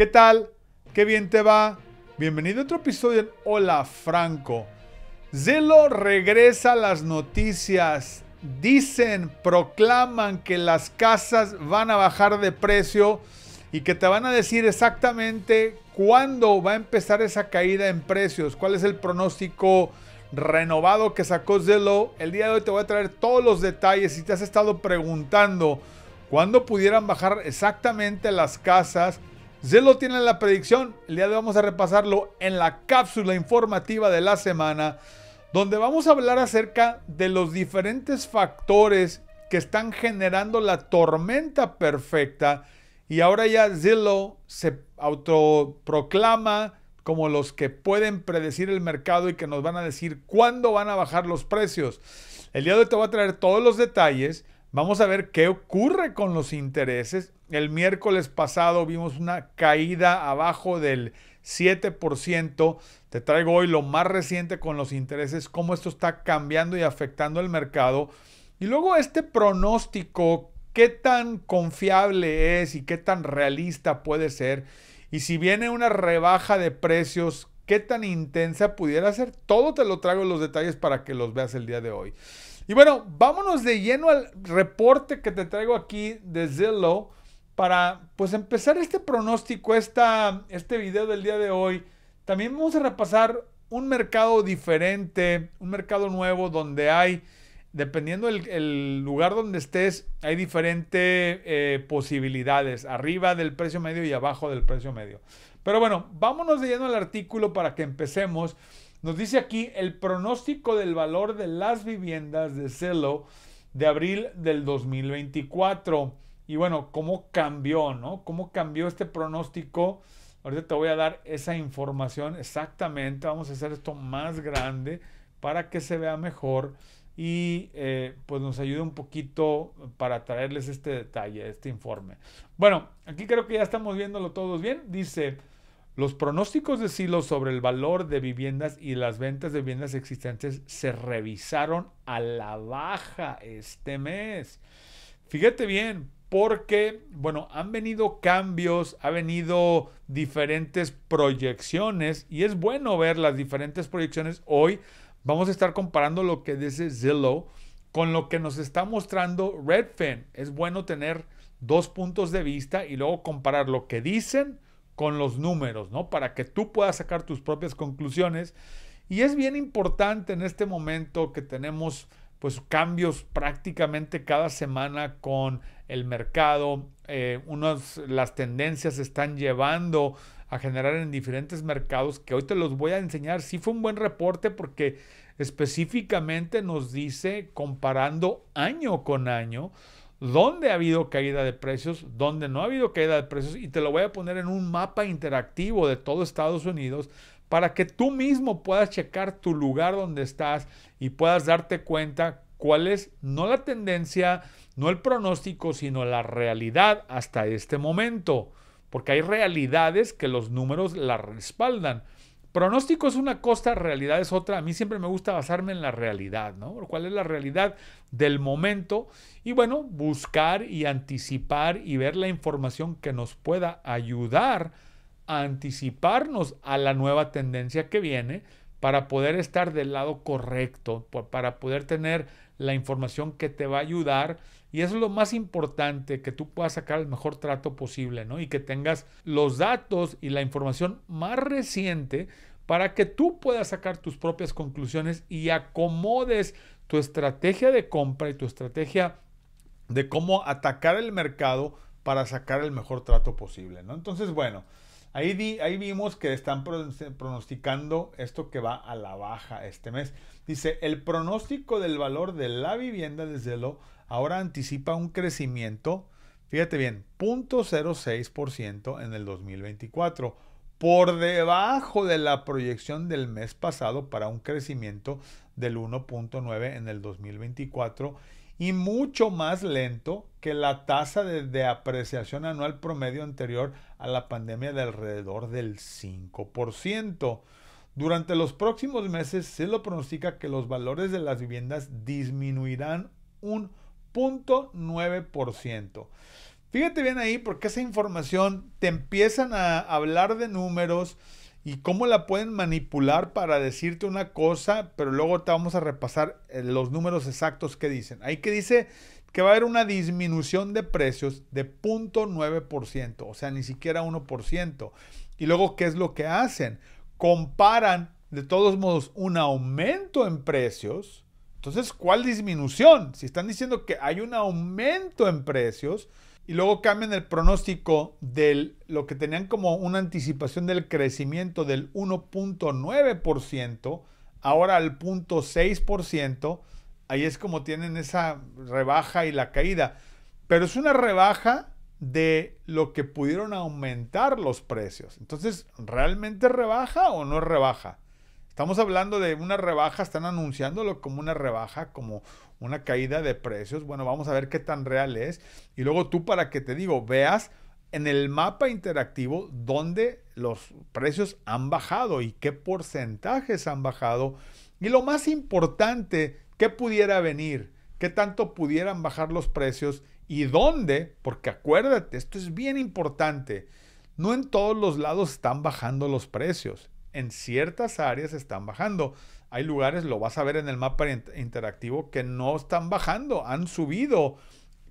¿Qué tal? ¿Qué bien te va? Bienvenido a otro episodio en Hola Franco. Zelo regresa a las noticias. Dicen, proclaman que las casas van a bajar de precio y que te van a decir exactamente cuándo va a empezar esa caída en precios, cuál es el pronóstico renovado que sacó Zelo El día de hoy te voy a traer todos los detalles. Si te has estado preguntando cuándo pudieran bajar exactamente las casas, Zillow tiene la predicción. El día de hoy vamos a repasarlo en la cápsula informativa de la semana, donde vamos a hablar acerca de los diferentes factores que están generando la tormenta perfecta. Y ahora ya Zillow se autoproclama como los que pueden predecir el mercado y que nos van a decir cuándo van a bajar los precios. El día de hoy te voy a traer todos los detalles. Vamos a ver qué ocurre con los intereses el miércoles pasado vimos una caída abajo del 7%. Te traigo hoy lo más reciente con los intereses, cómo esto está cambiando y afectando el mercado. Y luego este pronóstico, qué tan confiable es y qué tan realista puede ser. Y si viene una rebaja de precios, qué tan intensa pudiera ser. Todo te lo traigo en los detalles para que los veas el día de hoy. Y bueno, vámonos de lleno al reporte que te traigo aquí de Zillow para pues empezar este pronóstico, este video del día de hoy, también vamos a repasar un mercado diferente, un mercado nuevo donde hay, dependiendo del el lugar donde estés, hay diferentes eh, posibilidades, arriba del precio medio y abajo del precio medio. Pero bueno, vámonos leyendo el artículo para que empecemos. Nos dice aquí el pronóstico del valor de las viviendas de Celo de abril del 2024 y bueno, cómo cambió, ¿no? Cómo cambió este pronóstico. Ahorita te voy a dar esa información exactamente. Vamos a hacer esto más grande para que se vea mejor y eh, pues nos ayude un poquito para traerles este detalle, este informe. Bueno, aquí creo que ya estamos viéndolo todos bien. Dice, los pronósticos de Silo sobre el valor de viviendas y las ventas de viviendas existentes se revisaron a la baja este mes. Fíjate bien, porque, bueno, han venido cambios, ha venido diferentes proyecciones y es bueno ver las diferentes proyecciones. Hoy vamos a estar comparando lo que dice Zillow con lo que nos está mostrando Redfin. Es bueno tener dos puntos de vista y luego comparar lo que dicen con los números, ¿no? Para que tú puedas sacar tus propias conclusiones. Y es bien importante en este momento que tenemos pues cambios prácticamente cada semana con el mercado. Eh, las tendencias están llevando a generar en diferentes mercados que hoy te los voy a enseñar. Sí fue un buen reporte porque específicamente nos dice, comparando año con año, dónde ha habido caída de precios, dónde no ha habido caída de precios, y te lo voy a poner en un mapa interactivo de todo Estados Unidos para que tú mismo puedas checar tu lugar donde estás y puedas darte cuenta cuál es no la tendencia, no el pronóstico, sino la realidad hasta este momento. Porque hay realidades que los números la respaldan. Pronóstico es una cosa, realidad es otra. A mí siempre me gusta basarme en la realidad, ¿no? ¿Cuál es la realidad del momento? Y bueno, buscar y anticipar y ver la información que nos pueda ayudar anticiparnos a la nueva tendencia que viene para poder estar del lado correcto, para poder tener la información que te va a ayudar. Y eso es lo más importante, que tú puedas sacar el mejor trato posible, ¿no? Y que tengas los datos y la información más reciente para que tú puedas sacar tus propias conclusiones y acomodes tu estrategia de compra y tu estrategia de cómo atacar el mercado para sacar el mejor trato posible, ¿no? Entonces, bueno, Ahí, vimos que están pronosticando esto que va a la baja este mes. Dice, el pronóstico del valor de la vivienda desde lo ahora anticipa un crecimiento, fíjate bien, 0.06% en el 2024, por debajo de la proyección del mes pasado para un crecimiento del 1.9 en el 2024 y mucho más lento que la tasa de, apreciación anual promedio anterior a la pandemia de alrededor del 5%. Durante los próximos meses se lo pronostica que los valores de las viviendas disminuirán un 0.9%. Fíjate bien ahí porque esa información te empiezan a hablar de números, y cómo la pueden manipular para decirte una cosa, pero luego te vamos a repasar eh, los números exactos que dicen. Ahí que dice que va a haber una disminución de precios de 0.9%, o sea, ni siquiera 1%. Y luego, ¿qué es lo que hacen? Comparan, de todos modos, un aumento en precios. Entonces, ¿cuál disminución? Si están diciendo que hay un aumento en precios, y luego cambian el pronóstico de lo que tenían como una anticipación del crecimiento del 1.9%, ahora al 0.6%, ahí es como tienen esa rebaja y la caída. Pero es una rebaja de lo que pudieron aumentar los precios. Entonces, ¿realmente rebaja o no rebaja? Estamos hablando de una rebaja, están anunciándolo como una rebaja, como una caída de precios. Bueno, vamos a ver qué tan real es. Y luego tú para que te digo, veas en el mapa interactivo dónde los precios han bajado y qué porcentajes han bajado. Y lo más importante, qué pudiera venir, qué tanto pudieran bajar los precios y dónde, porque acuérdate, esto es bien importante. No en todos los lados están bajando los precios en ciertas áreas están bajando. Hay lugares, lo vas a ver en el mapa interactivo, que no están bajando, han subido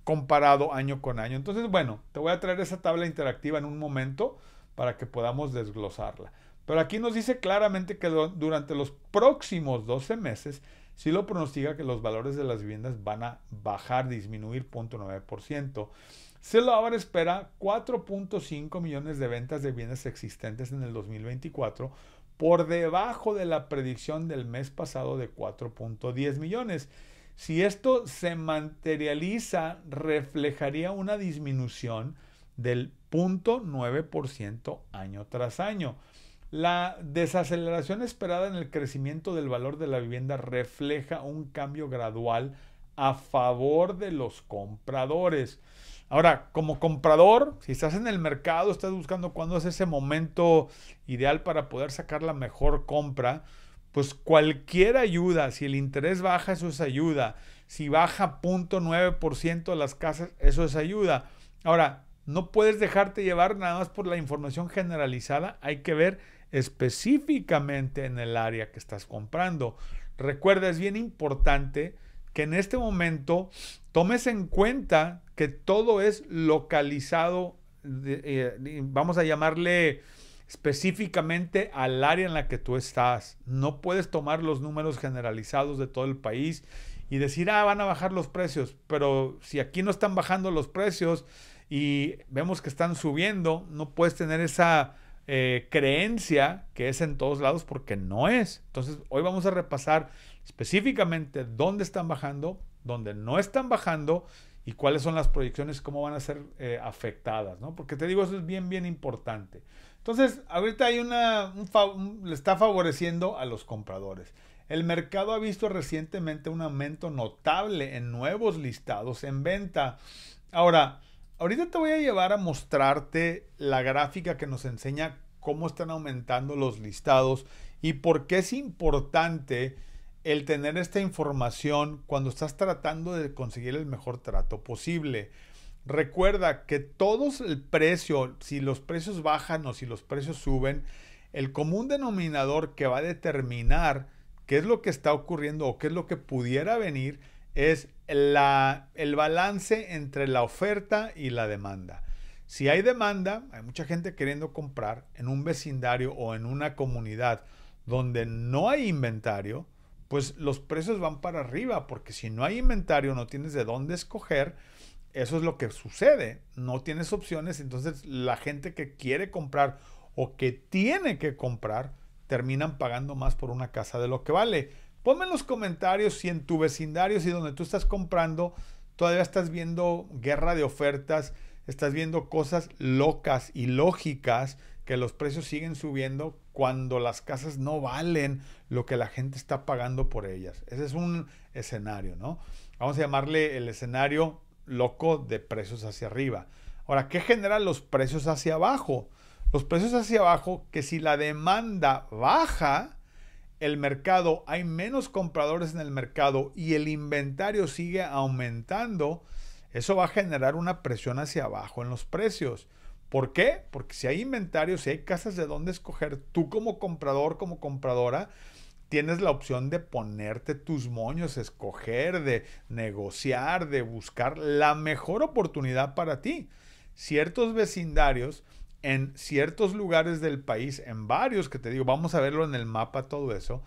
comparado año con año. Entonces, bueno, te voy a traer esa tabla interactiva en un momento para que podamos desglosarla. Pero aquí nos dice claramente que durante los próximos 12 meses si lo pronostica que los valores de las viviendas van a bajar, disminuir 0.9% ahora espera 4.5 millones de ventas de bienes existentes en el 2024, por debajo de la predicción del mes pasado de 4.10 millones. Si esto se materializa, reflejaría una disminución del 0.9% año tras año. La desaceleración esperada en el crecimiento del valor de la vivienda refleja un cambio gradual a favor de los compradores. Ahora, como comprador, si estás en el mercado, estás buscando cuándo es ese momento ideal para poder sacar la mejor compra, pues cualquier ayuda, si el interés baja, eso es ayuda. Si baja 0.9% las casas, eso es ayuda. Ahora, no puedes dejarte llevar nada más por la información generalizada, hay que ver específicamente en el área que estás comprando. Recuerda, es bien importante que en este momento tomes en cuenta que todo es localizado, eh, vamos a llamarle específicamente al área en la que tú estás. No puedes tomar los números generalizados de todo el país y decir, ah, van a bajar los precios, pero si aquí no están bajando los precios y vemos que están subiendo, no puedes tener esa eh, creencia que es en todos lados porque no es. Entonces, hoy vamos a repasar específicamente dónde están bajando, dónde no están bajando y cuáles son las proyecciones, cómo van a ser eh, afectadas, ¿no? Porque te digo, eso es bien, bien importante. Entonces, ahorita hay una, le está favoreciendo a los compradores. El mercado ha visto recientemente un aumento notable en nuevos listados en venta. Ahora, ahorita te voy a llevar a mostrarte la gráfica que nos enseña cómo están aumentando los listados y por qué es importante el tener esta información cuando estás tratando de conseguir el mejor trato posible. Recuerda que todos el precio, si los precios bajan o si los precios suben, el común denominador que va a determinar qué es lo que está ocurriendo o qué es lo que pudiera venir es el balance entre la oferta y la demanda. Si hay demanda, hay mucha gente queriendo comprar en un vecindario o en una comunidad donde no hay inventario, pues los precios van para arriba, porque si no hay inventario, no tienes de dónde escoger, eso es lo que sucede, no tienes opciones, entonces la gente que quiere comprar o que tiene que comprar, terminan pagando más por una casa de lo que vale. Ponme en los comentarios si en tu vecindario, si donde tú estás comprando, todavía estás viendo guerra de ofertas, estás viendo cosas locas y lógicas que los precios siguen subiendo cuando las casas no valen lo que la gente está pagando por ellas. Ese es un escenario, ¿no? Vamos a llamarle el escenario loco de precios hacia arriba. Ahora, ¿qué generan los precios hacia abajo? Los precios hacia abajo, que si la demanda baja, el mercado, hay menos compradores en el mercado y el inventario sigue aumentando, eso va a generar una presión hacia abajo en los precios. ¿Por qué? Porque si hay inventarios, si hay casas de dónde escoger, tú como comprador, como compradora, tienes la opción de ponerte tus moños, escoger, de negociar, de buscar la mejor oportunidad para ti. Ciertos vecindarios en ciertos lugares del país, en varios que te digo, vamos a verlo en el mapa todo eso,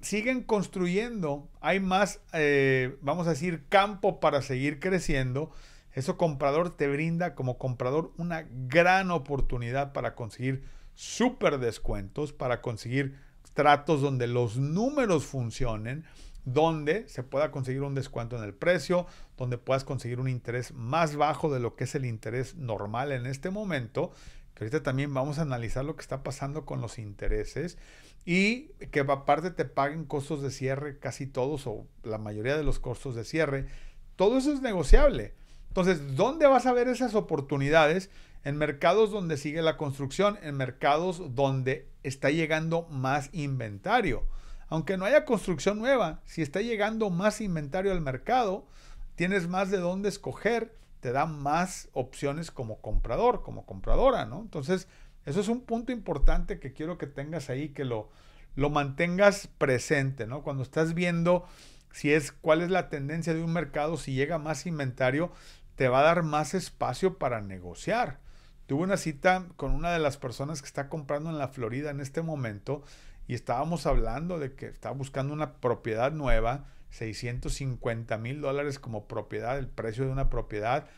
siguen construyendo, hay más, eh, vamos a decir, campo para seguir creciendo eso comprador te brinda como comprador una gran oportunidad para conseguir súper descuentos, para conseguir tratos donde los números funcionen, donde se pueda conseguir un descuento en el precio, donde puedas conseguir un interés más bajo de lo que es el interés normal en este momento. Que ahorita también vamos a analizar lo que está pasando con los intereses y que aparte te paguen costos de cierre, casi todos o la mayoría de los costos de cierre. Todo eso es negociable. Entonces, ¿dónde vas a ver esas oportunidades? En mercados donde sigue la construcción, en mercados donde está llegando más inventario. Aunque no haya construcción nueva, si está llegando más inventario al mercado, tienes más de dónde escoger, te da más opciones como comprador, como compradora, ¿no? Entonces, eso es un punto importante que quiero que tengas ahí, que lo, lo mantengas presente, ¿no? Cuando estás viendo si es cuál es la tendencia de un mercado, si llega más inventario, te va a dar más espacio para negociar. Tuve una cita con una de las personas que está comprando en la Florida en este momento y estábamos hablando de que está buscando una propiedad nueva, 650 mil dólares como propiedad, el precio de una propiedad,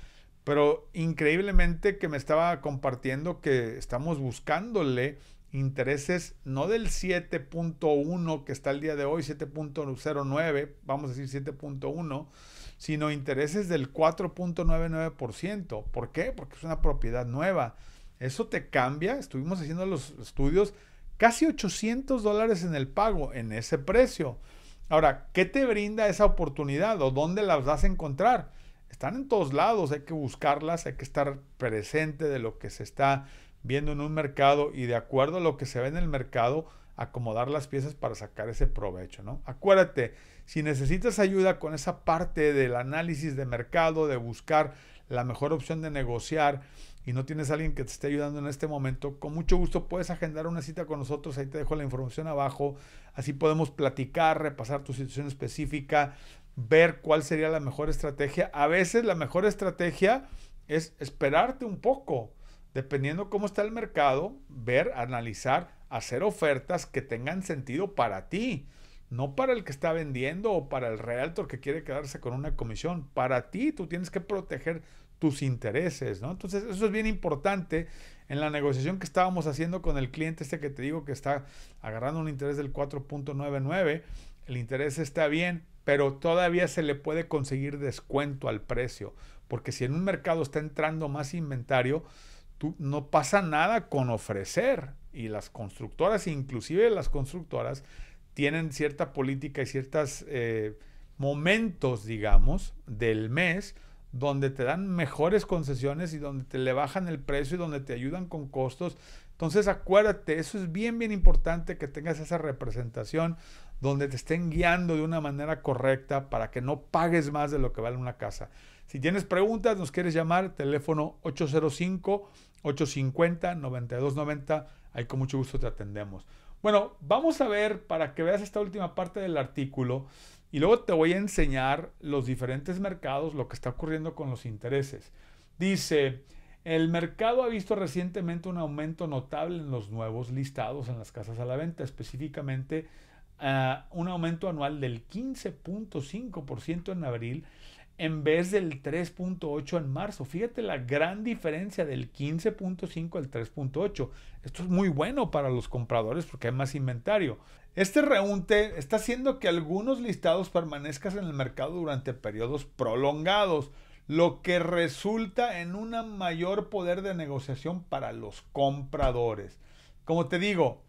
pero increíblemente que me estaba compartiendo que estamos buscándole intereses no del 7.1 que está el día de hoy, 7.09, vamos a decir 7.1 sino intereses del 4.99%. ¿Por qué? Porque es una propiedad nueva. Eso te cambia, estuvimos haciendo los estudios, casi 800 dólares en el pago, en ese precio. Ahora, ¿qué te brinda esa oportunidad o dónde las vas a encontrar? Están en todos lados, hay que buscarlas, hay que estar presente de lo que se está viendo en un mercado y de acuerdo a lo que se ve en el mercado, acomodar las piezas para sacar ese provecho, ¿no? Acuérdate, si necesitas ayuda con esa parte del análisis de mercado, de buscar la mejor opción de negociar y no tienes a alguien que te esté ayudando en este momento, con mucho gusto puedes agendar una cita con nosotros. Ahí te dejo la información abajo. Así podemos platicar, repasar tu situación específica, ver cuál sería la mejor estrategia. A veces la mejor estrategia es esperarte un poco, dependiendo cómo está el mercado, ver, analizar, hacer ofertas que tengan sentido para ti no para el que está vendiendo o para el realtor que quiere quedarse con una comisión, para ti tú tienes que proteger tus intereses, ¿no? Entonces, eso es bien importante en la negociación que estábamos haciendo con el cliente este que te digo que está agarrando un interés del 4.99, el interés está bien, pero todavía se le puede conseguir descuento al precio, porque si en un mercado está entrando más inventario, tú no pasa nada con ofrecer y las constructoras, inclusive las constructoras tienen cierta política y ciertos eh, momentos, digamos, del mes donde te dan mejores concesiones y donde te le bajan el precio y donde te ayudan con costos. Entonces acuérdate, eso es bien, bien importante que tengas esa representación donde te estén guiando de una manera correcta para que no pagues más de lo que vale una casa. Si tienes preguntas, nos quieres llamar, teléfono 805-850-9290, ahí con mucho gusto te atendemos. Bueno, vamos a ver para que veas esta última parte del artículo y luego te voy a enseñar los diferentes mercados, lo que está ocurriendo con los intereses. Dice, el mercado ha visto recientemente un aumento notable en los nuevos listados en las casas a la venta, específicamente ah, un aumento anual del 15.5% en abril en vez del 3.8 en marzo. Fíjate la gran diferencia del 15.5 al 3.8. Esto es muy bueno para los compradores porque hay más inventario. Este reunte está haciendo que algunos listados permanezcan en el mercado durante periodos prolongados, lo que resulta en un mayor poder de negociación para los compradores. Como te digo,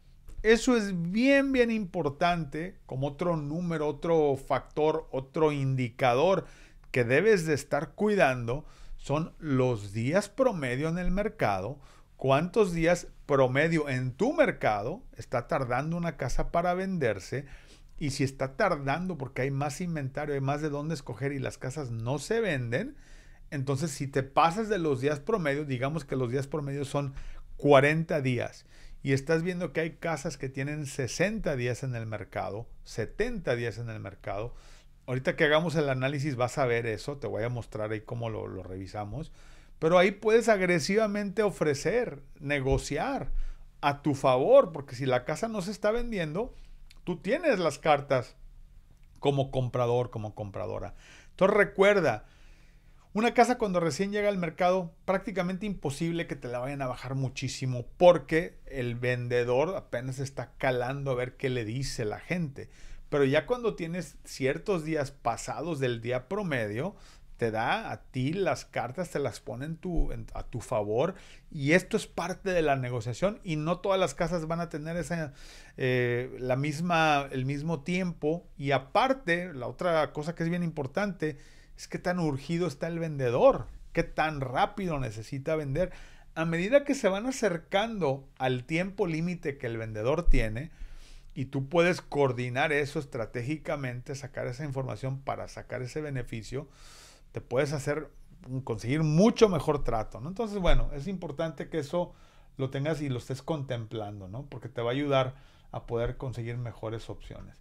eso es bien, bien importante como otro número, otro factor, otro indicador que debes de estar cuidando son los días promedio en el mercado, cuántos días promedio en tu mercado está tardando una casa para venderse y si está tardando porque hay más inventario, hay más de dónde escoger y las casas no se venden, entonces si te pasas de los días promedio, digamos que los días promedio son 40 días y estás viendo que hay casas que tienen 60 días en el mercado, 70 días en el mercado, Ahorita que hagamos el análisis vas a ver eso, te voy a mostrar ahí cómo lo, revisamos. Pero ahí puedes agresivamente ofrecer, negociar a tu favor, porque si la casa no se está vendiendo, tú tienes las cartas como comprador, como compradora. Entonces recuerda, una casa cuando recién llega al mercado, prácticamente imposible que te la vayan a bajar muchísimo, porque el vendedor apenas está calando a ver qué le dice la gente. Pero ya cuando tienes ciertos días pasados del día promedio, te da a ti las cartas, te las ponen a tu favor y esto es parte de la negociación y no todas las casas van a tener esa, eh, la misma, el mismo tiempo y aparte, la otra cosa que es bien importante es qué tan urgido está el vendedor, qué tan rápido necesita vender. A medida que se van acercando al tiempo límite que el vendedor tiene, y tú puedes coordinar eso estratégicamente, sacar esa información para sacar ese beneficio, te puedes hacer mm, conseguir mucho mejor trato, Entonces, bueno, es importante que eso lo tengas y lo estés contemplando, Porque te va a ayudar a poder conseguir mejores opciones.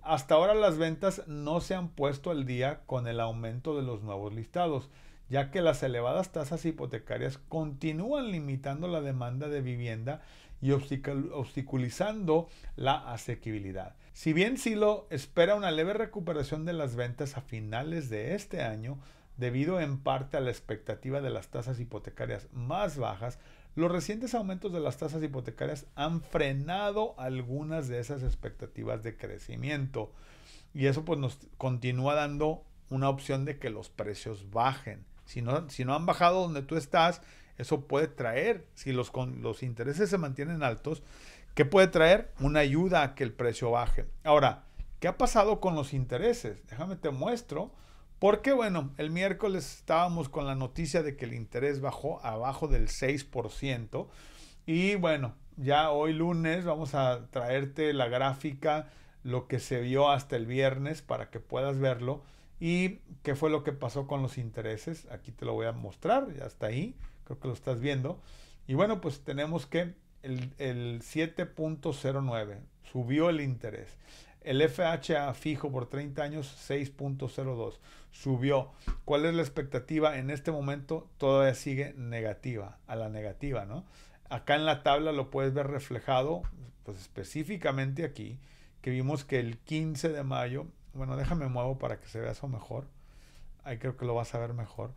Hasta ahora las ventas no se han puesto al día con el aumento de los nuevos listados, ya que las elevadas tasas hipotecarias continúan limitando la demanda de vivienda y obstaculizando la asequibilidad. Si bien Silo espera una leve recuperación de las ventas a finales de este año, debido en parte a la expectativa de las tasas hipotecarias más bajas, los recientes aumentos de las tasas hipotecarias han frenado algunas de esas expectativas de crecimiento. Y eso pues nos continúa dando una opción de que los precios bajen. Si si no han bajado donde tú estás eso puede traer, si los, los intereses se mantienen altos, ¿qué puede traer? Una ayuda a que el precio baje. Ahora, ¿qué ha pasado con los intereses? Déjame te muestro. Porque bueno, el miércoles estábamos con la noticia de que el interés bajó abajo del 6%. Y bueno, ya hoy lunes vamos a traerte la gráfica, lo que se vio hasta el viernes para que puedas verlo. Y qué fue lo que pasó con los intereses. Aquí te lo voy a mostrar, ya está ahí creo que lo estás viendo. Y bueno, pues tenemos que el, 7.09 subió el interés. El FHA fijo por 30 años 6.02 subió. ¿Cuál es la expectativa? En este momento todavía sigue negativa, a la negativa, ¿no? Acá en la tabla lo puedes ver reflejado, pues específicamente aquí, que vimos que el 15 de mayo, bueno, déjame muevo para que se vea eso mejor. Ahí creo que lo vas a ver mejor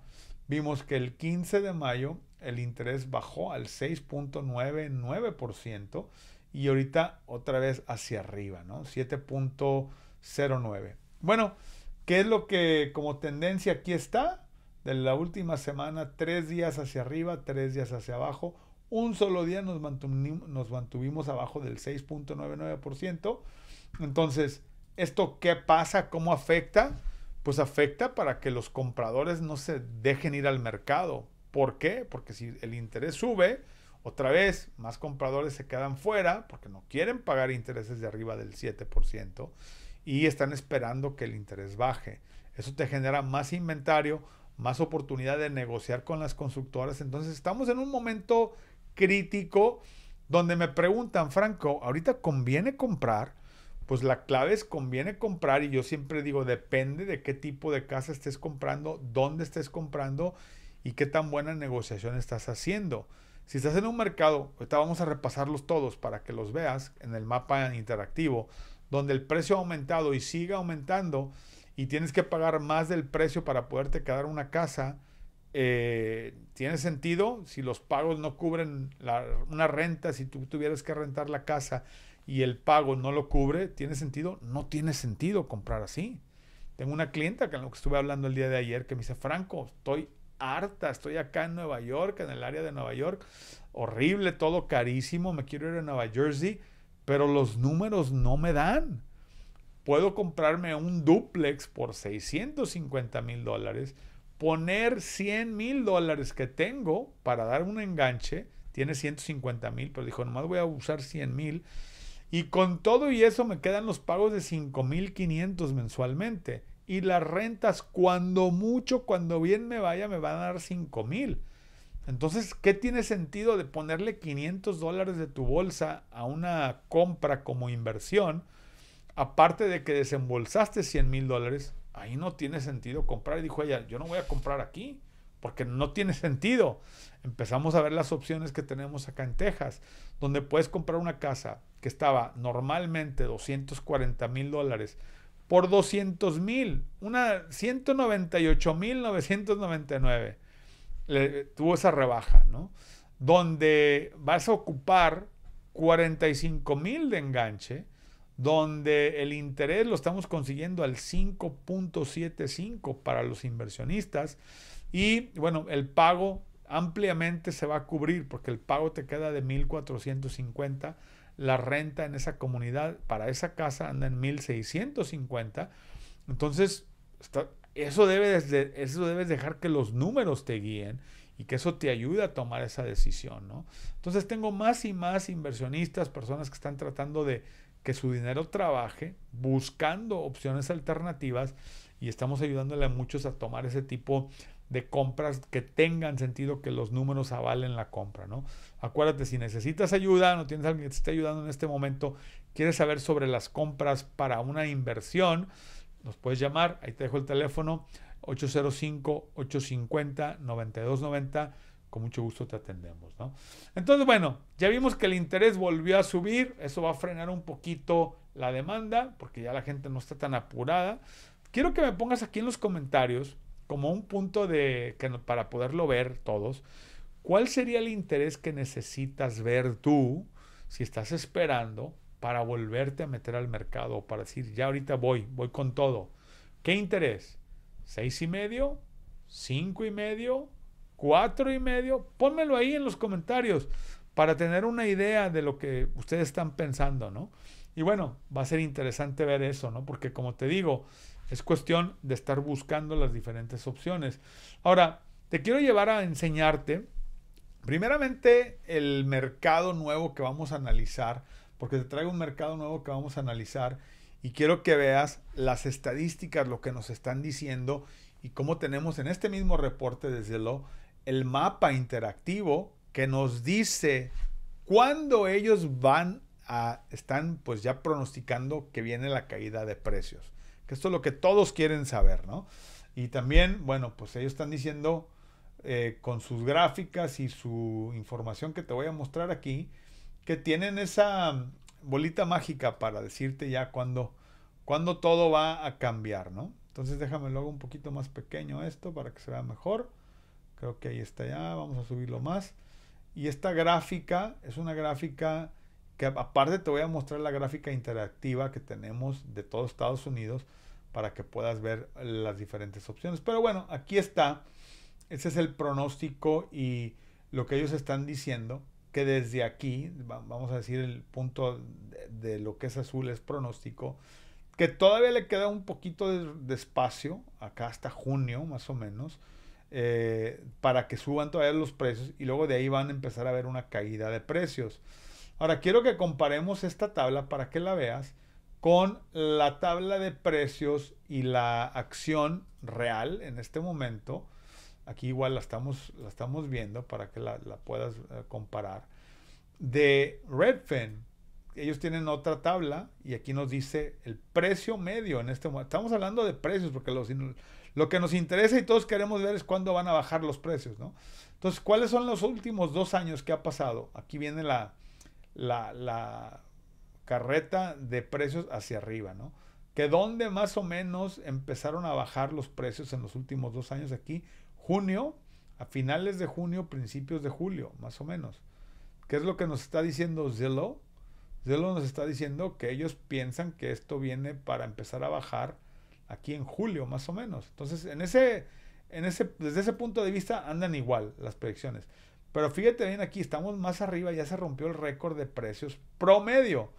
vimos que el 15 de mayo el interés bajó al 6.99% y ahorita otra vez hacia arriba, ¿no? 7.09. Bueno, ¿qué es lo que como tendencia aquí está? De la última semana, tres días hacia arriba, tres días hacia abajo. Un solo día nos mantuvimos, nos mantuvimos abajo del 6.99%. Entonces, ¿esto qué pasa? ¿Cómo afecta? pues afecta para que los compradores no se dejen ir al mercado. ¿Por qué? Porque si el interés sube, otra vez más compradores se quedan fuera porque no quieren pagar intereses de arriba del 7% y están esperando que el interés baje. Eso te genera más inventario, más oportunidad de negociar con las constructoras. Entonces estamos en un momento crítico donde me preguntan, Franco, ¿ahorita conviene comprar? pues la clave es conviene comprar y yo siempre digo, depende de qué tipo de casa estés comprando, dónde estés comprando y qué tan buena negociación estás haciendo. Si estás en un mercado, ahorita vamos a repasarlos todos para que los veas en el mapa interactivo, donde el precio ha aumentado y sigue aumentando y tienes que pagar más del precio para poderte quedar una casa, eh, tiene sentido si los pagos no cubren una renta, si tú tuvieras que rentar la casa y el pago no lo cubre, ¿tiene sentido? No tiene sentido comprar así. Tengo una clienta con la que estuve hablando el día de ayer que me dice, Franco, estoy harta, estoy acá en Nueva York, en el área de Nueva York, horrible, todo carísimo, me quiero ir a Nueva Jersey, pero los números no me dan. Puedo comprarme un duplex por 650 mil dólares, poner 100 mil dólares que tengo para dar un enganche, tiene 150 mil, pero dijo, nomás voy a usar 100 mil y con todo y eso me quedan los pagos de 5.500 mensualmente. Y las rentas, cuando mucho, cuando bien me vaya, me van a dar 5.000. Entonces, ¿qué tiene sentido de ponerle 500 dólares de tu bolsa a una compra como inversión? Aparte de que desembolsaste $100,000, mil dólares, ahí no tiene sentido comprar. Y dijo ella, yo no voy a comprar aquí porque no tiene sentido. Empezamos a ver las opciones que tenemos acá en Texas, donde puedes comprar una casa que estaba normalmente 240 mil dólares por 200 mil, una 198 mil tuvo esa rebaja, ¿no? Donde vas a ocupar 45 mil de enganche, donde el interés lo estamos consiguiendo al 5.75 para los inversionistas y bueno, el pago ampliamente se va a cubrir porque el pago te queda de 1.450. La renta en esa comunidad para esa casa anda en 1.650. Entonces, eso, debes eso debes dejar que los números te guíen y que eso te ayude a tomar esa decisión, ¿no? Entonces tengo más y más inversionistas, personas que están tratando de que su dinero trabaje, buscando opciones alternativas y estamos ayudándole a muchos a tomar ese tipo de compras que tengan sentido que los números avalen la compra, ¿no? Acuérdate, si necesitas ayuda, no tienes a alguien que te esté ayudando en este momento, quieres saber sobre las compras para una inversión, nos puedes llamar, ahí te dejo el teléfono, 805-850-9290, con mucho gusto te atendemos, ¿no? Entonces, bueno, ya vimos que el interés volvió a subir, eso va a frenar un poquito la demanda, porque ya la gente no está tan apurada. Quiero que me pongas aquí en los comentarios, como un punto de que para poderlo ver todos, ¿cuál sería el interés que necesitas ver tú si estás esperando para volverte a meter al mercado, o para decir, ya ahorita voy, voy con todo? ¿Qué interés? ¿Seis y medio? ¿Cinco y medio? ¿Cuatro y medio? Pónmelo ahí en los comentarios para tener una idea de lo que ustedes están pensando, ¿no? Y bueno, va a ser interesante ver eso, ¿no? Porque como te digo, es cuestión de estar buscando las diferentes opciones. Ahora, te quiero llevar a enseñarte, primeramente, el mercado nuevo que vamos a analizar, porque te traigo un mercado nuevo que vamos a analizar y quiero que veas las estadísticas, lo que nos están diciendo y cómo tenemos en este mismo reporte desde lo el mapa interactivo que nos dice cuándo ellos van a están pues ya pronosticando que viene la caída de precios esto es lo que todos quieren saber, ¿no? Y también, bueno, pues ellos están diciendo eh, con sus gráficas y su información que te voy a mostrar aquí, que tienen esa bolita mágica para decirte ya cuándo cuando todo va a cambiar, ¿no? Entonces déjame lo un poquito más pequeño esto para que se vea mejor. Creo que ahí está ya, vamos a subirlo más. Y esta gráfica es una gráfica que aparte te voy a mostrar la gráfica interactiva que tenemos de todos Estados Unidos para que puedas ver las diferentes opciones. Pero bueno, aquí está. Ese es el pronóstico y lo que ellos están diciendo, que desde aquí, vamos a decir el punto de, lo que es azul es pronóstico, que todavía le queda un poquito de, espacio, acá hasta junio más o menos, eh, para que suban todavía los precios y luego de ahí van a empezar a ver una caída de precios. Ahora quiero que comparemos esta tabla para que la veas con la tabla de precios y la acción real en este momento. Aquí igual la estamos, la estamos viendo para que la, puedas eh, comparar. De Redfin, ellos tienen otra tabla y aquí nos dice el precio medio en este momento. Estamos hablando de precios porque los, lo que nos interesa y todos queremos ver es cuándo van a bajar los precios, ¿no? Entonces, ¿cuáles son los últimos dos años que ha pasado? Aquí viene la, la carreta de precios hacia arriba, ¿no? Que donde más o menos empezaron a bajar los precios en los últimos dos años aquí, junio, a finales de junio, principios de julio, más o menos. ¿Qué es lo que nos está diciendo Zillow? Zillow nos está diciendo que ellos piensan que esto viene para empezar a bajar aquí en julio, más o menos. Entonces, en ese, en ese, desde ese punto de vista andan igual las predicciones. Pero fíjate bien aquí, estamos más arriba, ya se rompió el récord de precios promedio.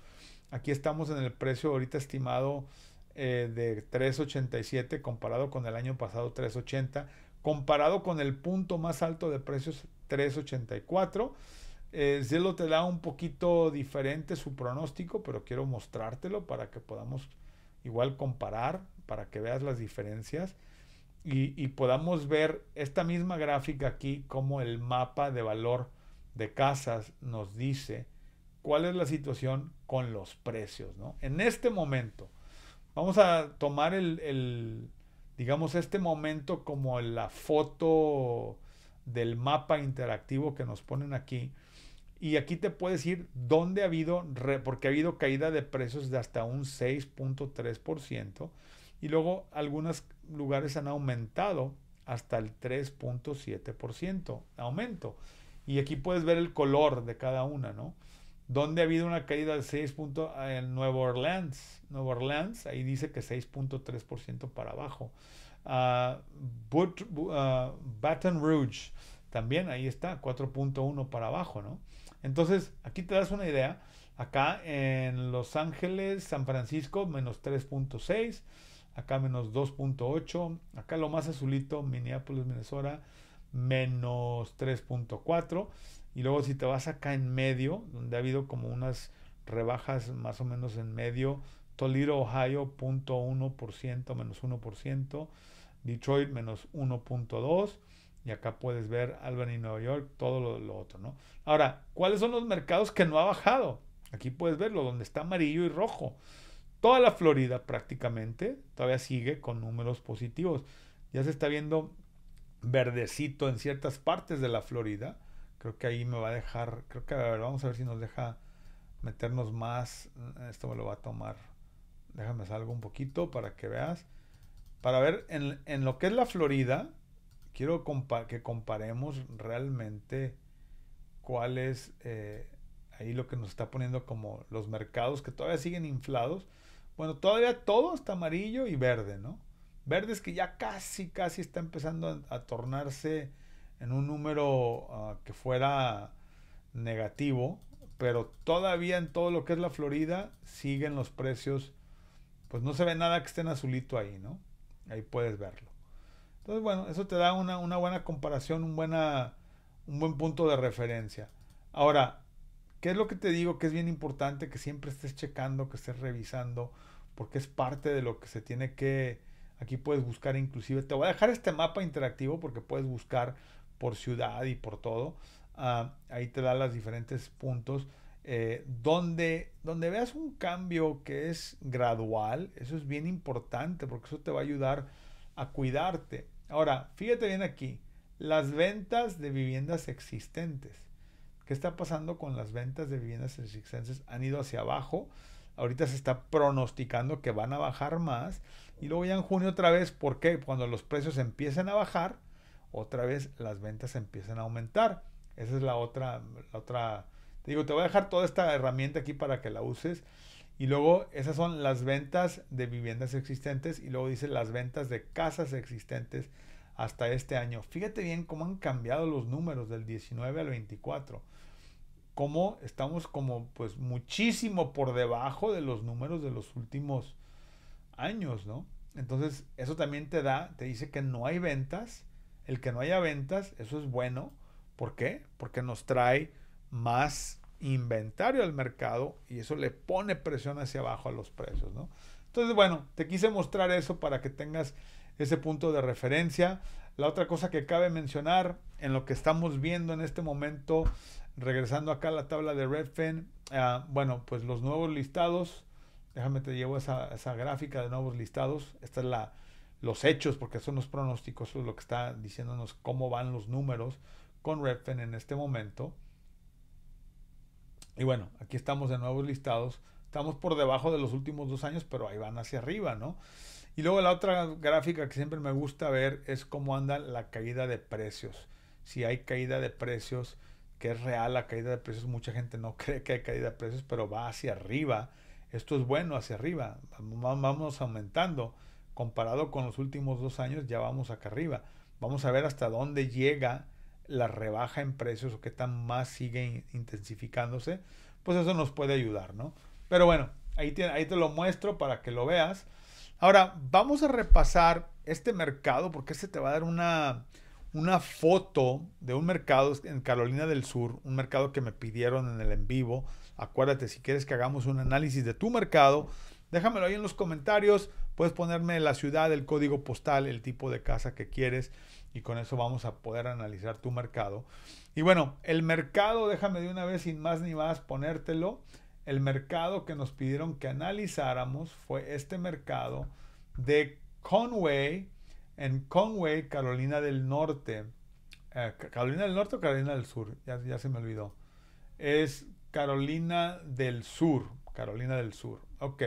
Aquí estamos en el precio ahorita estimado eh, de 3.87 comparado con el año pasado 3.80, comparado con el punto más alto de precios 3.84. Eh, Zillow te da un poquito diferente su pronóstico, pero quiero mostrártelo para que podamos igual comparar, para que veas las diferencias y, y podamos ver esta misma gráfica aquí como el mapa de valor de casas nos dice cuál es la situación con los precios, ¿no? En este momento, vamos a tomar el, digamos, este momento como la foto del mapa interactivo que nos ponen aquí. Y aquí te puedes ir dónde ha habido, porque ha habido caída de precios de hasta un 6.3%. Y luego algunos lugares han aumentado hasta el 3.7% aumento. Y aquí puedes ver el color de cada una, ¿no? donde ha habido una caída de 6 puntos ah, en Nueva Orleans. Nueva Orleans, ahí dice que 6.3% para abajo. Ah, ah, Baton Rouge, también ahí está, 4.1 para abajo, ¿no? Entonces, aquí te das una idea. Acá en Los Ángeles, San Francisco, menos 3.6. Acá menos 2.8. Acá lo más azulito, Minneapolis, Minnesota, menos 3.4. Y luego si te vas acá en medio, donde ha habido como unas rebajas más o menos en medio, Toledo, Ohio, 0.1%, menos 1%, Detroit, menos 1.2%, y acá puedes ver Albany, Nueva York, todo lo, otro, ¿no? Ahora, ¿cuáles son los mercados que no ha bajado? Aquí puedes verlo, donde está amarillo y rojo. Toda la Florida prácticamente todavía sigue con números positivos. Ya se está viendo verdecito en ciertas partes de la Florida. Creo que ahí me va a dejar, creo que a ver, vamos a ver si nos deja meternos más. Esto me lo va a tomar. Déjame salgo un poquito para que veas. Para ver, en, lo que es la Florida, quiero que comparemos realmente cuál es eh, ahí lo que nos está poniendo como los mercados que todavía siguen inflados. Bueno, todavía todo está amarillo y verde, ¿no? Verdes que ya casi, casi está empezando a, tornarse en un número ah, que fuera negativo, pero todavía en todo lo que es la Florida siguen los precios, pues no se ve nada que esté en azulito ahí, ¿no? Ahí puedes verlo. Entonces, bueno, eso te da una, una buena comparación, un, buena, un buen punto de referencia. Ahora, ¿qué es lo que te digo que es bien importante que siempre estés checando, que estés revisando? Porque es parte de lo que se tiene que Aquí puedes buscar inclusive, te voy a dejar este mapa interactivo porque puedes buscar por ciudad y por todo. Ah, ahí te da los diferentes puntos. Eh, donde, donde veas un cambio que es gradual, eso es bien importante porque eso te va a ayudar a cuidarte. Ahora, fíjate bien aquí, las ventas de viviendas existentes. ¿Qué está pasando con las ventas de viviendas existentes? Han ido hacia abajo. Ahorita se está pronosticando que van a bajar más. Y luego ya en junio otra vez, ¿por qué? Cuando los precios empiecen a bajar, otra vez las ventas empiezan a aumentar. Esa es la otra, la otra. Te digo, te voy a dejar toda esta herramienta aquí para que la uses. Y luego esas son las ventas de viviendas existentes y luego dice las ventas de casas existentes hasta este año. Fíjate bien cómo han cambiado los números del 19 al 24. Cómo estamos como pues muchísimo por debajo de los números de los últimos años, ¿no? Entonces, eso también te da, te dice que no hay ventas. El que no haya ventas, eso es bueno. ¿Por qué? Porque nos trae más inventario al mercado y eso le pone presión hacia abajo a los precios, ¿no? Entonces, bueno, te quise mostrar eso para que tengas ese punto de referencia. La otra cosa que cabe mencionar en lo que estamos viendo en este momento, regresando acá a la tabla de Redfin, ah, bueno, pues los nuevos listados Déjame te llevo esa, gráfica de nuevos listados. Esta es la, los hechos, porque son los pronósticos, es lo que está diciéndonos cómo van los números con Redfin en este momento. Y bueno, aquí estamos de nuevos listados. Estamos por debajo de los últimos dos años, pero ahí van hacia arriba, ¿no? Y luego la otra gráfica que siempre me gusta ver es cómo anda la caída de precios. Si hay caída de precios, que es real la caída de precios, mucha gente no cree que hay caída de precios, pero va hacia arriba esto es bueno hacia arriba, vamos aumentando. Comparado con los últimos dos años, ya vamos acá arriba. Vamos a ver hasta dónde llega la rebaja en precios o qué tan más sigue intensificándose. Pues eso nos puede ayudar, ¿no? Pero bueno, ahí te, lo muestro para que lo veas. Ahora, vamos a repasar este mercado porque este te va a dar una, una foto de un mercado en Carolina del Sur, un mercado que me pidieron en el en vivo Acuérdate, si quieres que hagamos un análisis de tu mercado, déjamelo ahí en los comentarios. Puedes ponerme la ciudad, el código postal, el tipo de casa que quieres y con eso vamos a poder analizar tu mercado. Y bueno, el mercado, déjame de una vez sin más ni más ponértelo. El mercado que nos pidieron que analizáramos fue este mercado de Conway, en Conway, Carolina del Norte. Eh, Carolina del Norte o Carolina del Sur, ya, ya se me olvidó. Es Carolina del Sur. Carolina del Sur. Ok.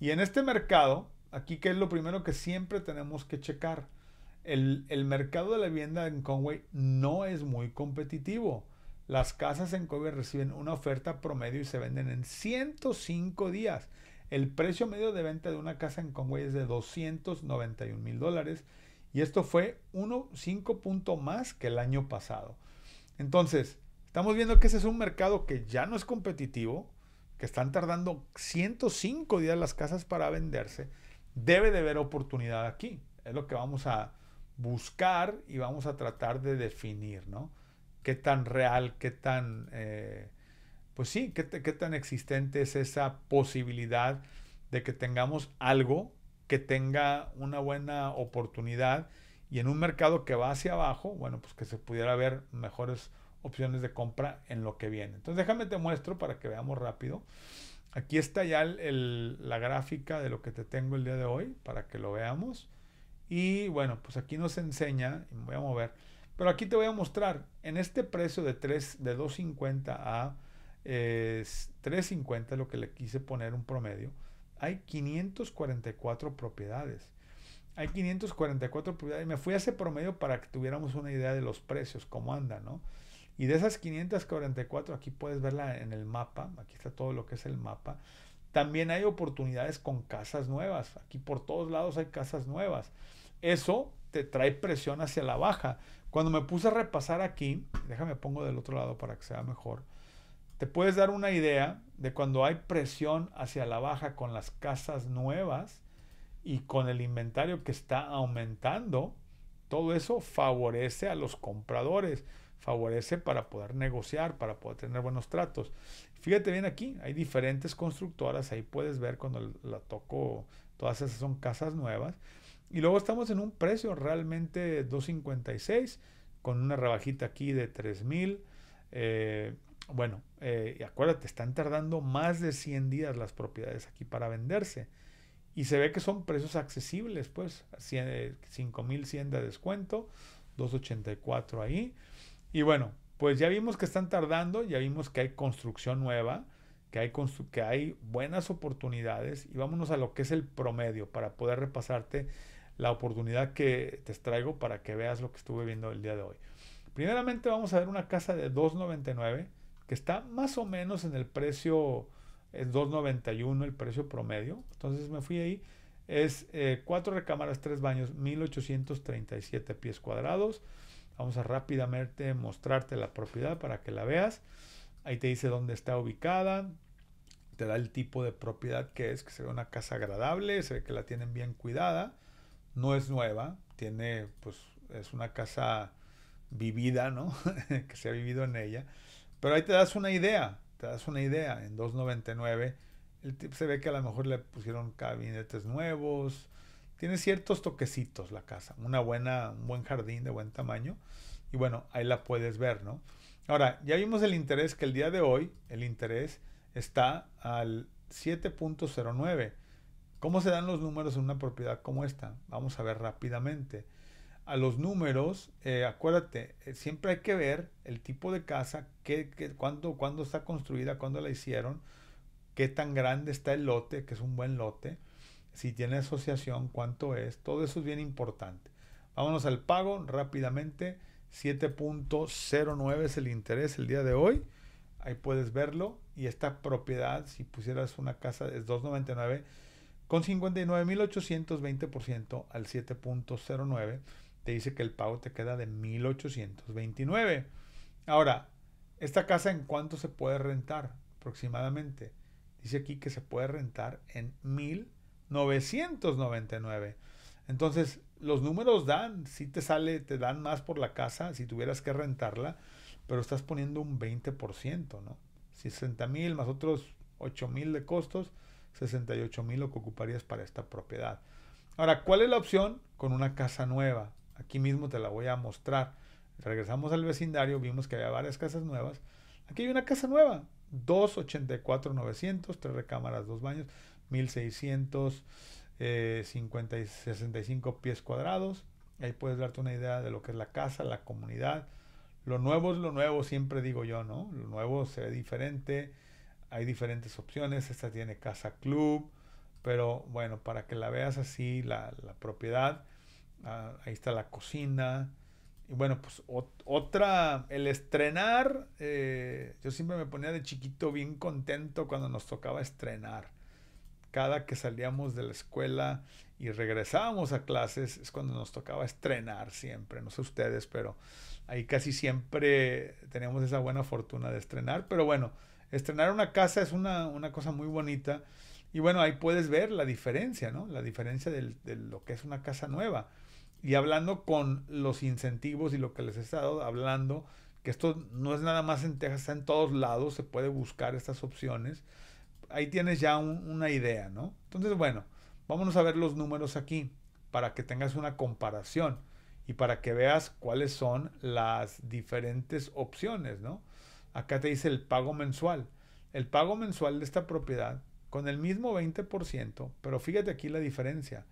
Y en este mercado, aquí que es lo primero que siempre tenemos que checar. El, mercado de la vivienda en Conway no es muy competitivo. Las casas en Conway reciben una oferta promedio y se venden en 105 días. El precio medio de venta de una casa en Conway es de 291 mil dólares y esto fue 15 puntos más que el año pasado. Entonces, Estamos viendo que ese es un mercado que ya no es competitivo, que están tardando 105 días las casas para venderse. Debe de haber oportunidad aquí. Es lo que vamos a buscar y vamos a tratar de definir, ¿no? Qué tan real, qué tan, eh, pues sí, qué, qué tan existente es esa posibilidad de que tengamos algo que tenga una buena oportunidad y en un mercado que va hacia abajo, bueno, pues que se pudiera ver mejores opciones de compra en lo que viene. Entonces déjame te muestro para que veamos rápido. Aquí está ya el, la gráfica de lo que te tengo el día de hoy para que lo veamos. Y bueno, pues aquí nos enseña, me voy a mover, pero aquí te voy a mostrar en este precio de 3, de 2.50 a eh, 3.50, lo que le quise poner un promedio, hay 544 propiedades. Hay 544 propiedades. Me fui a ese promedio para que tuviéramos una idea de los precios, cómo andan, ¿no? Y de esas 544, aquí puedes verla en el mapa, aquí está todo lo que es el mapa. También hay oportunidades con casas nuevas. Aquí por todos lados hay casas nuevas. Eso te trae presión hacia la baja. Cuando me puse a repasar aquí, déjame pongo del otro lado para que sea mejor, te puedes dar una idea de cuando hay presión hacia la baja con las casas nuevas y con el inventario que está aumentando, todo eso favorece a los compradores favorece para poder negociar, para poder tener buenos tratos. Fíjate bien aquí, hay diferentes constructoras, ahí puedes ver cuando la toco, todas esas son casas nuevas. Y luego estamos en un precio realmente 256 con una rebajita aquí de 3000. Eh, bueno, eh, acuérdate, están tardando más de 100 días las propiedades aquí para venderse. Y se ve que son precios accesibles, pues, 5100 eh, de descuento, 284 ahí. Y bueno, pues ya vimos que están tardando, ya vimos que hay construcción nueva, que hay, que hay buenas oportunidades y vámonos a lo que es el promedio para poder repasarte la oportunidad que te traigo para que veas lo que estuve viendo el día de hoy. Primeramente vamos a ver una casa de 2.99 que está más o menos en el precio es 2.91 el precio promedio. Entonces me fui ahí. Es eh, cuatro recámaras, tres baños, 1.837 pies cuadrados. Vamos a rápidamente mostrarte la propiedad para que la veas. Ahí te dice dónde está ubicada. Te da el tipo de propiedad que es, que se ve una casa agradable, se ve que la tienen bien cuidada. No es nueva, tiene, pues, es una casa vivida, ¿no? que se ha vivido en ella. Pero ahí te das una idea, te das una idea. En 299 el se ve que a lo mejor le pusieron gabinetes nuevos, tiene ciertos toquecitos la casa, una buena, un buen jardín de buen tamaño. Y bueno, ahí la puedes ver, ¿no? Ahora, ya vimos el interés que el día de hoy, el interés está al 7.09. ¿Cómo se dan los números en una propiedad como esta? Vamos a ver rápidamente. A los números, eh, acuérdate, eh, siempre hay que ver el tipo de casa, qué, qué, cuándo, cuándo está construida, cuándo la hicieron, qué tan grande está el lote, que es un buen lote si tiene asociación, cuánto es, todo eso es bien importante. Vámonos al pago rápidamente. 7.09 es el interés el día de hoy. Ahí puedes verlo. Y esta propiedad, si pusieras una casa, es 2.99 con 59.820% al 7.09. Te dice que el pago te queda de 1.829. Ahora, ¿esta casa en cuánto se puede rentar aproximadamente? Dice aquí que se puede rentar en 1.000 999. Entonces, los números dan, si te sale, te dan más por la casa si tuvieras que rentarla, pero estás poniendo un 20%, ¿no? 60 mil más otros 8 mil de costos, 68 mil lo que ocuparías para esta propiedad. Ahora, ¿cuál es la opción? Con una casa nueva. Aquí mismo te la voy a mostrar. Regresamos al vecindario, vimos que había varias casas nuevas. Aquí hay una casa nueva, 284,900, tres recámaras, dos baños. 65 eh, pies cuadrados. Ahí puedes darte una idea de lo que es la casa, la comunidad. Lo nuevo es lo nuevo, siempre digo yo, ¿no? Lo nuevo se ve diferente, hay diferentes opciones. Esta tiene casa club, pero bueno, para que la veas así, la, propiedad. Ah, ahí está la cocina. Y bueno, pues otra, el estrenar, eh, yo siempre me ponía de chiquito bien contento cuando nos tocaba estrenar cada que salíamos de la escuela y regresábamos a clases es cuando nos tocaba estrenar siempre, no sé ustedes, pero ahí casi siempre teníamos esa buena fortuna de estrenar, pero bueno, estrenar una casa es una, cosa muy bonita y bueno, ahí puedes ver la diferencia, ¿no? La diferencia de lo que es una casa nueva. Y hablando con los incentivos y lo que les he estado hablando, que esto no es nada más en Texas, está en todos lados, se puede buscar estas opciones ahí tienes ya una idea, ¿no? Entonces, bueno, vámonos a ver los números aquí para que tengas una comparación y para que veas cuáles son las diferentes opciones, ¿no? Acá te dice el pago mensual. El pago mensual de esta propiedad con el mismo 20%, pero fíjate aquí la diferencia.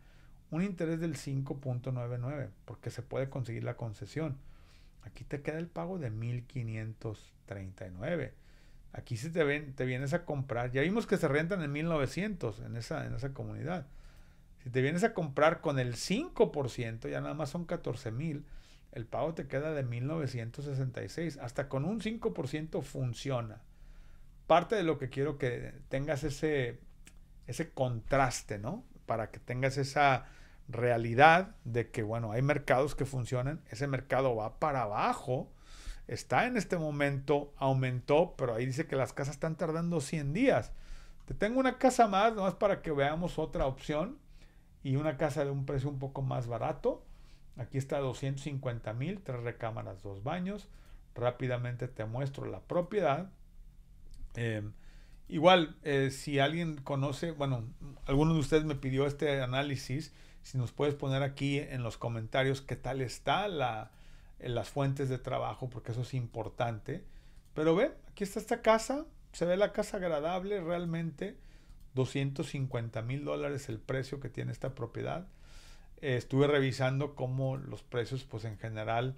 Un interés del 5.99, porque se puede conseguir la concesión. Aquí te queda el pago de 1539. Aquí si te ven, te vienes a comprar, ya vimos que se rentan en 1900 en esa, en esa comunidad. Si te vienes a comprar con el 5%, ya nada más son 14,000, mil, el pago te queda de 1966. Hasta con un 5% funciona. Parte de lo que quiero que tengas ese, ese contraste, ¿no? Para que tengas esa realidad de que, bueno, hay mercados que funcionan, ese mercado va para abajo está en este momento, aumentó, pero ahí dice que las casas están tardando 100 días. Te tengo una casa más, nomás para que veamos otra opción y una casa de un precio un poco más barato. Aquí está 250 mil, tres recámaras, dos baños. Rápidamente te muestro la propiedad. Em, igual, eh, si alguien conoce, bueno, alguno de ustedes me pidió este análisis, si nos puedes poner aquí en los comentarios qué tal está la, en las fuentes de trabajo, porque eso es importante. Pero ve, aquí está esta casa, se ve la casa agradable, realmente 250 mil dólares el precio que tiene esta propiedad. Eh, estuve revisando cómo los precios, pues en general,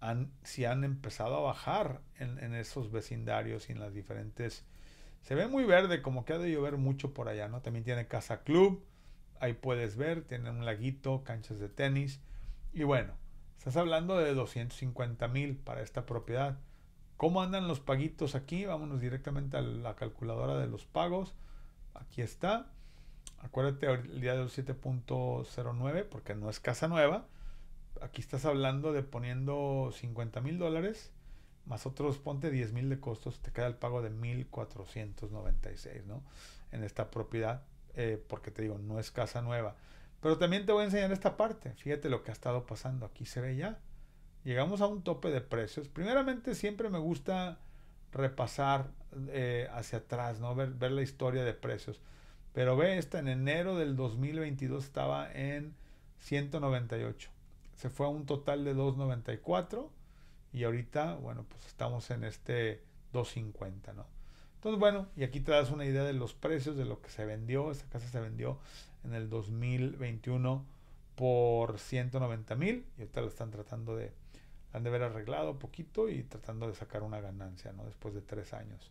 han, si han empezado a bajar en, en esos vecindarios y en las diferentes... Se ve muy verde, como que ha de llover mucho por allá, ¿no? También tiene casa club, ahí puedes ver, tiene un laguito, canchas de tenis. Y bueno, Estás hablando de 250 mil para esta propiedad. ¿Cómo andan los paguitos aquí? Vámonos directamente a la calculadora de los pagos. Aquí está. Acuérdate el día del 7.09 porque no es casa nueva. Aquí estás hablando de poniendo 50 mil dólares más otros ponte 10 mil de costos. Te queda el pago de 1.496, ¿no? En esta propiedad eh, porque te digo, no es casa nueva. Pero también te voy a enseñar esta parte. Fíjate lo que ha estado pasando. Aquí se ve ya. Llegamos a un tope de precios. Primeramente siempre me gusta repasar eh, hacia atrás, ¿no? Ver, la historia de precios. Pero ve esta, en enero del 2022 estaba en 198. Se fue a un total de 294 y ahorita, bueno, pues estamos en este 250, ¿no? Entonces, bueno, y aquí te das una idea de los precios, de lo que se vendió. Esta casa se vendió en el 2021 por 190 mil y ahorita lo están tratando de, han de haber arreglado poquito y tratando de sacar una ganancia, ¿no? Después de tres años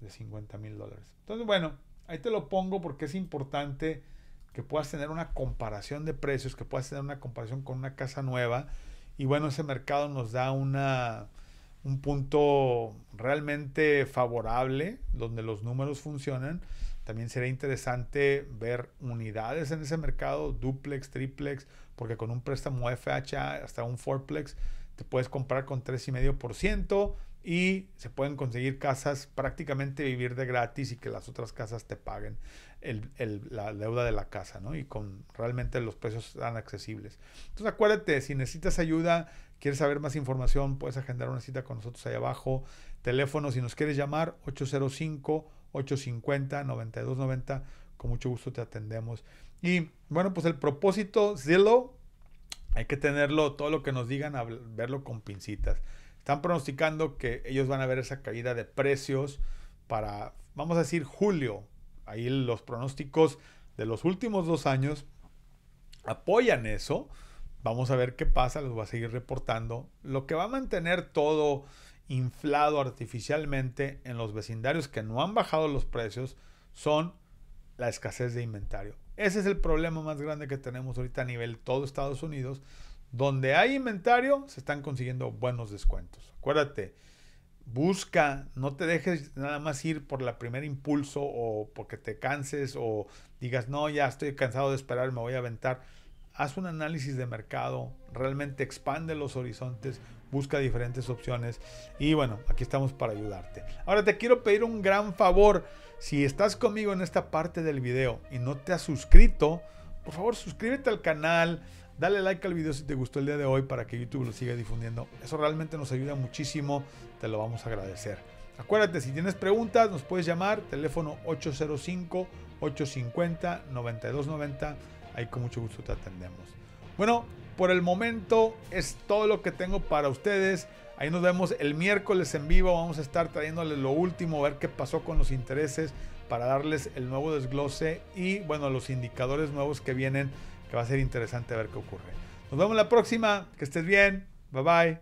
de 50 mil dólares. Entonces, bueno, ahí te lo pongo porque es importante que puedas tener una comparación de precios, que puedas tener una comparación con una casa nueva. Y bueno, ese mercado nos da una, un punto realmente favorable, donde los números funcionan. También sería interesante ver unidades en ese mercado, duplex, triplex, porque con un préstamo FHA hasta un fourplex te puedes comprar con 3,5% y se pueden conseguir casas prácticamente vivir de gratis y que las otras casas te paguen la deuda de la casa, ¿no? Y con realmente los precios tan accesibles. Entonces acuérdate, si necesitas ayuda, quieres saber más información, puedes agendar una cita con nosotros ahí abajo. Teléfono, si nos quieres llamar, 805 850 9290. Con mucho gusto te atendemos. Y bueno, pues el propósito Zillow, hay que tenerlo, todo lo que nos digan, verlo con pincitas. Están pronosticando que ellos van a ver esa caída de precios para, vamos a decir, julio. Ahí los pronósticos de los últimos dos años apoyan eso. Vamos a ver qué pasa, los va a seguir reportando. Lo que va a mantener todo inflado artificialmente en los vecindarios que no han bajado los precios son la escasez de inventario. Ese es el problema más grande que tenemos ahorita a nivel todo Estados Unidos. Donde hay inventario, se están consiguiendo buenos descuentos. Acuérdate, busca, no te dejes nada más ir por la primer impulso o porque te canses o digas, no, ya estoy cansado de esperar, me voy a aventar haz un análisis de mercado, realmente expande los horizontes, busca diferentes opciones y bueno, aquí estamos para ayudarte. Ahora te quiero pedir un gran favor, si estás conmigo en esta parte del video y no te has suscrito, por favor suscríbete al canal, dale like al video si te gustó el día de hoy para que YouTube lo siga difundiendo. Eso realmente nos ayuda muchísimo, te lo vamos a agradecer. Acuérdate, si tienes preguntas, nos puedes llamar, teléfono 805 850 9290 Ahí con mucho gusto te atendemos. Bueno, por el momento es todo lo que tengo para ustedes. Ahí nos vemos el miércoles en vivo. Vamos a estar trayéndoles lo último, ver qué pasó con los intereses para darles el nuevo desglose y bueno, los indicadores nuevos que vienen, que va a ser interesante ver qué ocurre. Nos vemos la próxima. Que estés bien. Bye bye.